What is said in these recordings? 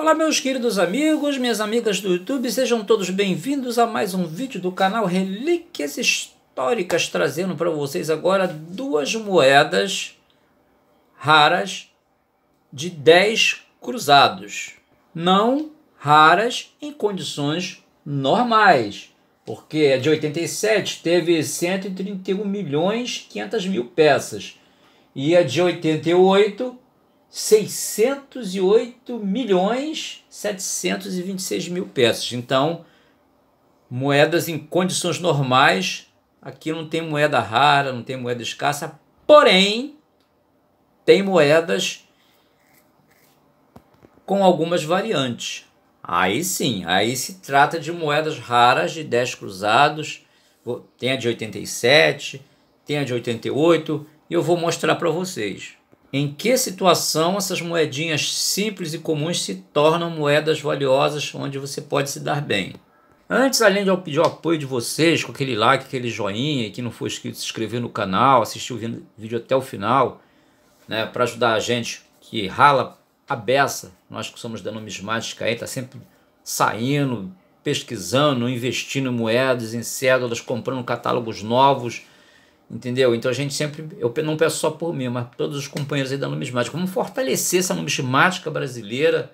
Olá meus queridos amigos, minhas amigas do YouTube, sejam todos bem-vindos a mais um vídeo do canal Relíquias Históricas, trazendo para vocês agora duas moedas raras de 10 cruzados, não raras em condições normais, porque a é de 87 teve 131 milhões 500 mil peças e a é de 88 608 milhões 726 mil peças. Então, moedas em condições normais, aqui não tem moeda rara, não tem moeda escassa, porém, tem moedas com algumas variantes. Aí sim, aí se trata de moedas raras de 10 cruzados, tem a de 87, tem a de 88, e eu vou mostrar para vocês. Em que situação essas moedinhas simples e comuns se tornam moedas valiosas onde você pode se dar bem? Antes, além de eu pedir o apoio de vocês com aquele like, aquele joinha, e não for inscrito, se inscrever no canal, assistir o vídeo até o final, né, para ajudar a gente que rala a beça, nós que somos da numismática aí, tá sempre saindo, pesquisando, investindo em moedas, em cédulas, comprando catálogos novos, Entendeu? Então a gente sempre, eu não peço só por mim, mas todos os companheiros aí da numismática, vamos fortalecer essa numismática brasileira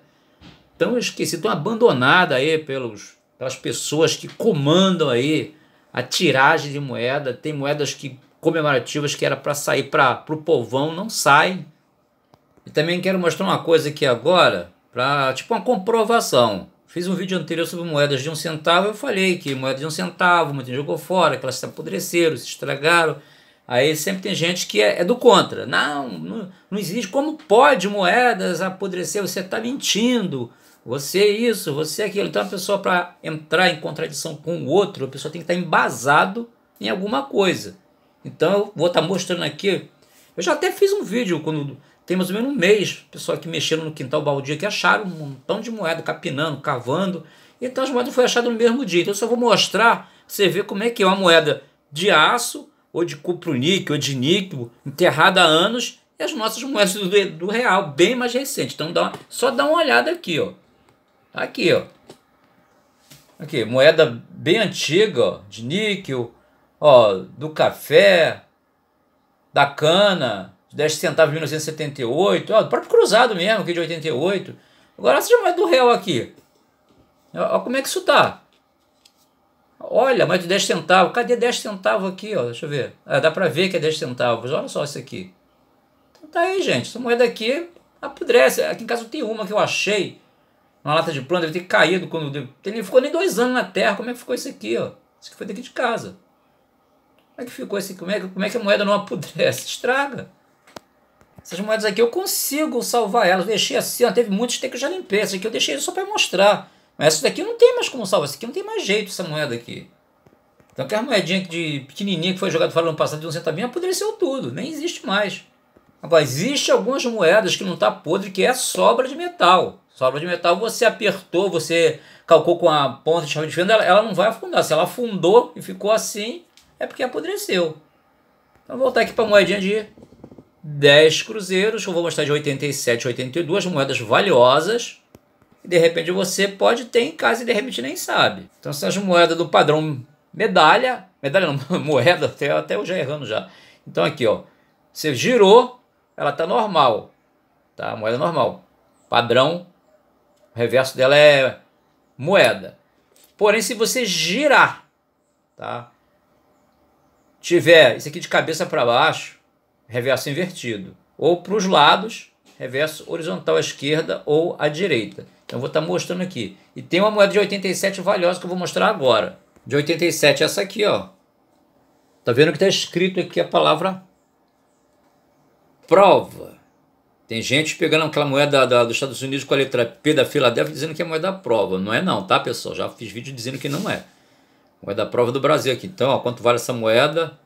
tão esquecida, tão abandonada aí pelos, pelas pessoas que comandam aí a tiragem de moeda. Tem moedas que comemorativas que era para sair para o povão, não saem. E também quero mostrar uma coisa aqui agora, para tipo uma comprovação. Fiz um vídeo anterior sobre moedas de um centavo. Eu falei que moeda de um centavo, muita gente jogou fora, que elas se apodreceram, se estragaram. Aí sempre tem gente que é, é do contra. Não, não, não, existe. Como pode moedas apodrecer? Você está mentindo. Você é isso, você é aquilo. Então a pessoa, para entrar em contradição com o outro, a pessoa tem que estar tá embasado em alguma coisa. Então eu vou estar tá mostrando aqui. Eu já até fiz um vídeo quando tem mais ou menos um mês, pessoal que mexendo no quintal baldio que acharam um montão de moeda, capinando, cavando. Então as moedas foram achadas no mesmo dia. Então eu só vou mostrar, você ver como é que é uma moeda de aço, ou de cupro-níquel, ou de níquel, enterrada há anos, e as nossas moedas do, do real, bem mais recente. Então dá uma, só dá uma olhada aqui, ó. Tá aqui, ó. Aqui, moeda bem antiga, ó, de níquel, ó, do café, da cana, 10 centavos de 1978, ó, o próprio cruzado mesmo, que é de 88. Agora você já do réu aqui. Olha como é que isso tá. Olha, mais de 10 centavos. Cadê 10 centavos aqui? Ó? Deixa eu ver. Ah, dá para ver que é 10 centavos. Olha só isso aqui. Então tá aí, gente. Essa moeda aqui apodrece. Aqui em casa tem uma que eu achei. Uma lata de planta. Deve ter caído quando... Ele ficou nem dois anos na terra. Como é que ficou isso aqui? Ó? Isso aqui foi daqui de casa. Como é que ficou isso aqui? Como é, como é que a moeda não apodrece? Estraga. Essas moedas aqui eu consigo salvar elas. Deixei assim, ó, teve muitos que eu já limpei. Essa aqui eu deixei só para mostrar. Mas essa daqui não tem mais como salvar. Essa aqui não tem mais jeito, essa moeda aqui. Então aquela moedinha de pequenininha que foi jogada no ano passado de um centavinho apodreceu tudo. Nem existe mais. Agora, existe algumas moedas que não está podre, que é sobra de metal. Sobra de metal você apertou, você calcou com a ponta de chave de fenda, ela, ela não vai afundar. Se ela afundou e ficou assim, é porque apodreceu. Então, vou voltar aqui para a moedinha de 10 cruzeiros, eu vou mostrar de 87 82, moedas valiosas. E de repente você pode ter em casa e de repente nem sabe. Então são as moedas do padrão medalha, medalha não, moeda, até, até eu já errando já. Então aqui, ó, você girou, ela tá normal, tá? Moeda é normal. Padrão, o reverso dela é moeda. Porém, se você girar, tá? Tiver isso aqui de cabeça para baixo, reverso invertido, ou para os lados, reverso horizontal à esquerda ou à direita. Então vou estar tá mostrando aqui. E tem uma moeda de 87 valiosa que eu vou mostrar agora. De 87 essa aqui, ó. Tá vendo que tá escrito aqui a palavra prova. Tem gente pegando aquela moeda da, dos Estados Unidos com a letra P da Filadélfia dizendo que é moeda prova. Não é não, tá, pessoal? Já fiz vídeo dizendo que não é. Moeda prova do Brasil aqui. Então, ó, quanto vale essa moeda?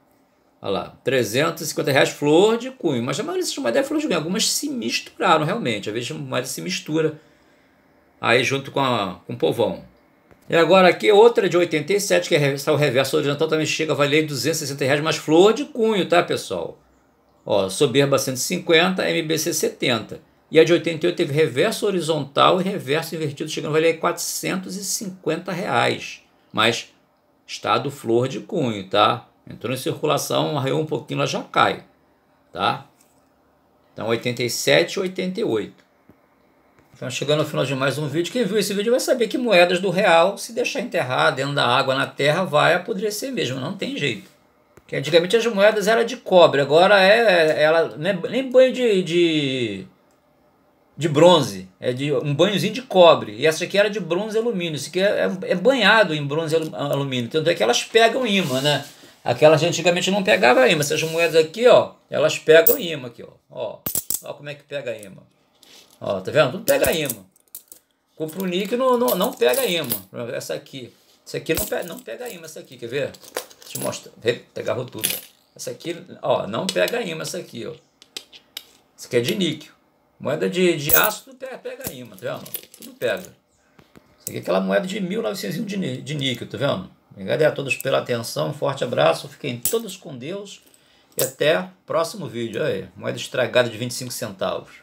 Olha lá, 350 reais flor de cunho. Mas a maioria das chamadé é flor de cunho. Algumas se misturaram realmente. Às vezes a moeda se mistura aí junto com, a, com o povão. E agora aqui outra de 87, que é o reverso oriental, também chega a valer 260 reais, mas flor de cunho, tá, pessoal? Ó, soberba 150, MBC 70. E a de 88 teve reverso horizontal e reverso invertido, chegando a valer 450 reais. Mas estado flor de cunho, tá? Entrou em circulação, arreou um pouquinho, ela já cai, tá? Então 87 88. Então chegando ao final de mais um vídeo, quem viu esse vídeo vai saber que moedas do real, se deixar enterrar dentro da água, na terra, vai apodrecer mesmo, não tem jeito. Porque antigamente as moedas eram de cobre, agora é, ela é nem banho de, de, de bronze, é de um banhozinho de cobre. E essa aqui era de bronze e alumínio, isso aqui é, é, é banhado em bronze e alumínio, tanto é que elas pegam imã, né? Aquela gente antigamente não pegava imã. Essas moedas aqui, ó, elas pegam imã aqui, ó. Ó, ó como é que pega imã. Ó, tá vendo? Tudo pega imã. Compro níquel não, não, não pega imã. Essa aqui. Essa aqui não pega, não pega imã, essa aqui, quer ver? Deixa eu mostrar. tudo. Essa aqui, ó, não pega imã essa aqui, ó. Isso aqui é de níquel. Moeda de, de aço tudo pega, pega imã, tá vendo? Tudo pega. Isso aqui é aquela moeda de 1900 de, de níquel, tá vendo? Obrigado a todos pela atenção, um forte abraço, fiquem todos com Deus e até próximo vídeo. Aí, moeda estragada de 25 centavos.